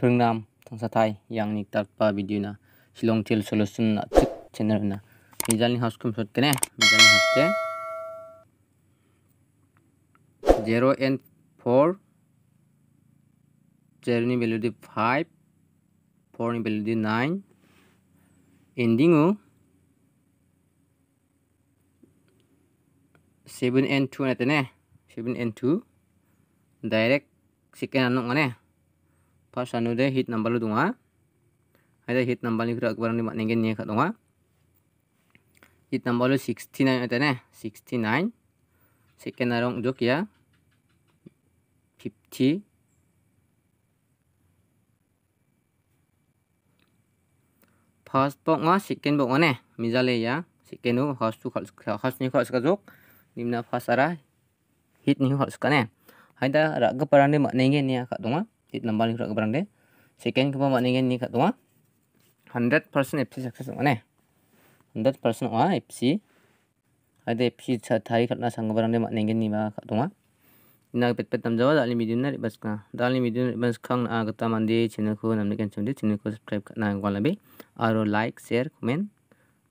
prengnam tangsatai yang niktar pa video na silong til solution na chik channel na mijalni house kum shot kene mijalni house te 0 and 4 0 ni value di 5 4 ni value di 9 ending o 7 and 2 na tene 7 and 2 direct second anong ngane pasanu de hit nambalu dunga ada hit nambalu kira akbaran ni maknenge ni kat dunga hit nambalu 69 ate ne 69 second arong jok ya 50 first pok nga second pok ne mizale ya second u host tu host ni kat sekajok nimna pasara hit ni kat sekane ada ragu parane maknenge ni kat dunga tit number ni kurak barang de second kuma maknanya ni kat tuang 100% FC success hundred 100% wa FC ada FC thai katna sang barang de maknanya ni ba kan, kat tua. nak pet pet jawa dalim medium na bas ka dali medium ribas kang na agata mandi channel ko namne kan de channel ko subscribe na gwala be aro like share comment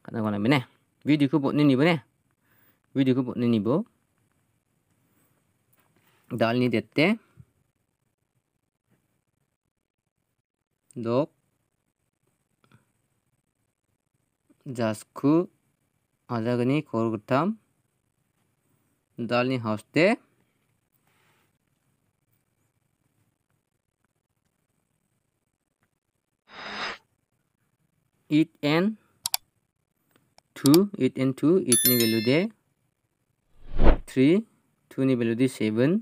kana gwala be ne video ko botne nibo ne video ko botne nibo dal ni dette дог jasku adagni korgutam dalni hauste it n 2 it n 2 it ni value de 3 2 ni value de 7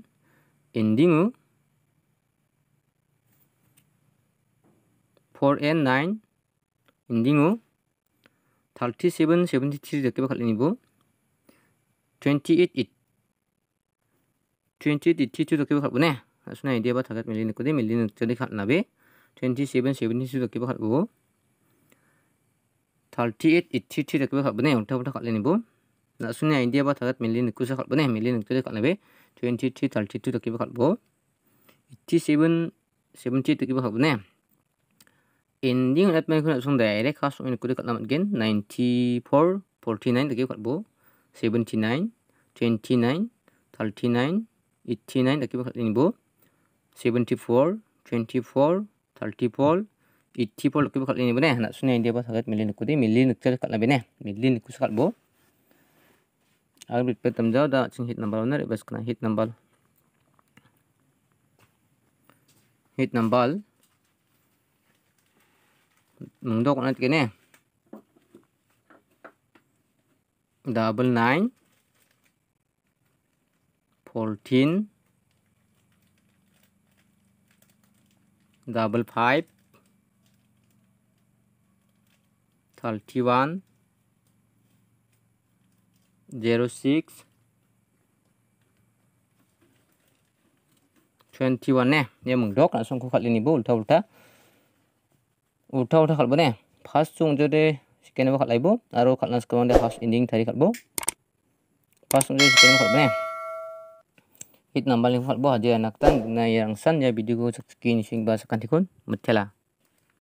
ending four and nine ending thirty seven seventy three the twenty eight twenty eight eighty two the cable cable as an idea about million twenty seven seventy two the cable thirty eight eighty two the cable cable on top of the that's an idea about that million the cable name million to the cable twenty two thirty two the cable cable eighty seven seventy two the cable name in the mai khona sung dai re khas in kude katlam again 94 49 dake khatbo 79 29 39 89 dake khatni bo 74 24 34 84 dake khatni bo ne hana sune india ba thagat milin kude milin nukter katla bene milin kus khatbo agar bit pe tamjao da ching hit number it was gonna hit number hit number muntok unat kene double nine fourteen double five thirty one zero six twenty one ne ya mengdok langsung ku kali ini bu उठा उठा खाल बने फास्ट सुंग जो दे सिक्कने में खाल आई बो आरो खाल ना सकवां दे फास्ट इंडिंग थारी खाल बो फास्ट सुंग जो सिक्कने में खाल बने इत नंबर लिंग खाल बो हजे नक्तन ना यरंग सन या वीडियो को सब्सक्राइब निशिंग बास कंटिकून मत चला